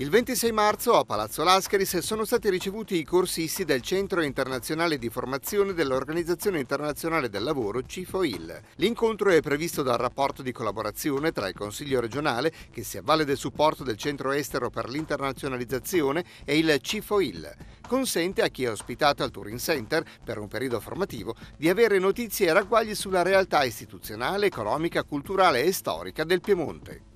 Il 26 marzo a Palazzo Lascaris sono stati ricevuti i corsisti del Centro Internazionale di Formazione dell'Organizzazione Internazionale del Lavoro CIFOIL. L'incontro è previsto dal rapporto di collaborazione tra il Consiglio regionale, che si avvale del supporto del Centro Estero per l'Internazionalizzazione, e il CIFOIL. Consente a chi è ospitato al Touring Center per un periodo formativo di avere notizie e ragguagli sulla realtà istituzionale, economica, culturale e storica del Piemonte.